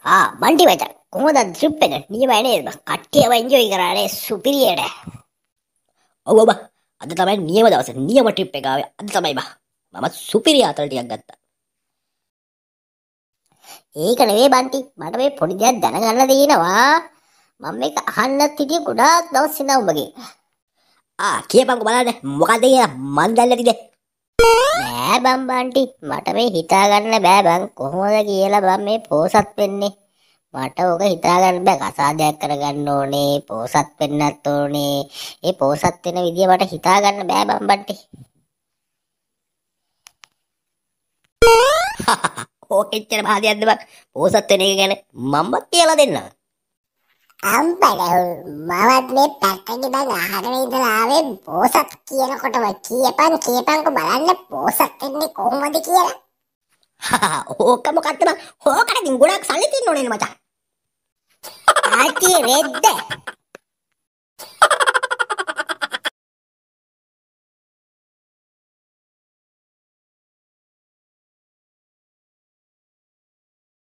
මල්ටිමචන් කොහොමද ද්‍රිප් එක නියමයි නේද කට්ටියව එන්ජොයි කරානේ සුපිරියට ඔව් ඔබ අද තමයි නියම දවස නියම ට්‍රිප් එක ආවේ අද තමයි බා මම සුපිරි ආතල් ටිකක් ගත්තා ඒක නෙවෙයි බන්ටි මට මේ පොඩි දෙයක් දැනගන්න තියෙනවා මම මේක අහන්නත් හිටිය ගොඩාක් දවස් ඉඳන් උඹගේ ආ කියපන්කෝ බලන්න මොකද කියලා මන් දැල්ලා තිබේ නෑ බම්බාන්ටි මට මේ හිතාගන්න බෑ බං කොහොමද කියලා බං මේ පෝසත් වෙන්නේ මට ඕක හිතාගන්න බෑ කසාදයක් කරගන්න ඕනේ පෝසත් වෙන්නත් ඕනේ ඒ පෝසත් වෙන විදිය මට හිතාගන්න බෑ බම්බන්ටි ඕක එච්චර භාදයක්ද බං පෝසත් වෙන එක ගැන මම්මත් කියලා දෙන්නවා අම්බලව් මවත් මේ පැත්තකි දන් අහගෙන ඉඳලා ආවේ පෝසත් කියනකොටම කියපන් කියපන්කො බලන්න පෝසත් එන්නේ කොහොමද කියලා. හා ඕක මොකක්ද බං? ඕකට ඉතින් ගොඩක් සල්ලි තියෙන්න ඕනේ නේද මචං? ආච්චි රෙද්ද